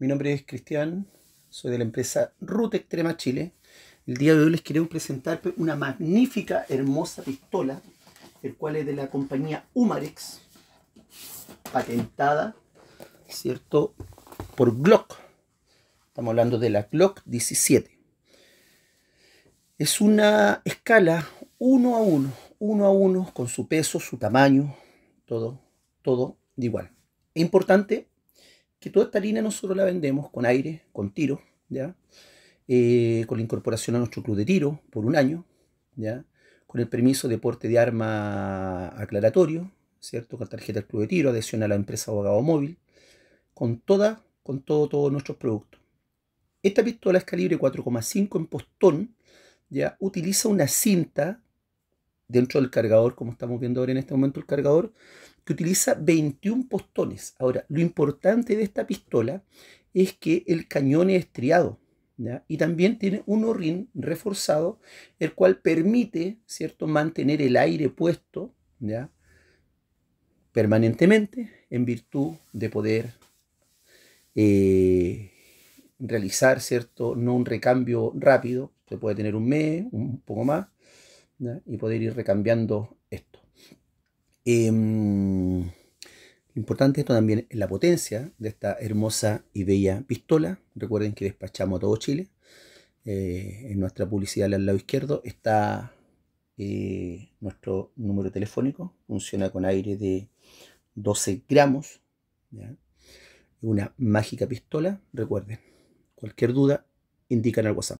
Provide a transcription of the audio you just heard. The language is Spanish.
Mi nombre es Cristian, soy de la empresa Ruta Extrema Chile. El día de hoy les queremos presentar una magnífica, hermosa pistola, el cual es de la compañía Umarex, patentada, ¿cierto?, por Glock. Estamos hablando de la Glock 17. Es una escala 1 a 1, 1 a 1, con su peso, su tamaño, todo, todo de igual. importante que toda esta línea nosotros la vendemos con aire, con tiro, ¿ya? Eh, con la incorporación a nuestro club de tiro por un año, ¿ya? con el permiso de porte de arma aclaratorio, ¿cierto? con tarjeta del club de tiro, adhesión a la empresa abogado móvil, con toda, con todo, todos nuestros productos. Esta pistola es calibre 4,5 en postón, ¿ya? utiliza una cinta dentro del cargador, como estamos viendo ahora en este momento el cargador, que utiliza 21 postones. Ahora, lo importante de esta pistola es que el cañón es estriado. Y también tiene un horrín reforzado, el cual permite ¿cierto? mantener el aire puesto permanentemente en virtud de poder eh, realizar, ¿cierto? No un recambio rápido, se puede tener un mes, un poco más, y poder ir recambiando esto. Em, lo importante esto también es la potencia de esta hermosa y bella pistola. Recuerden que despachamos a todo Chile. Eh, en nuestra publicidad al lado izquierdo está eh, nuestro número telefónico. Funciona con aire de 12 gramos. Una mágica pistola. Recuerden, cualquier duda, indican al WhatsApp.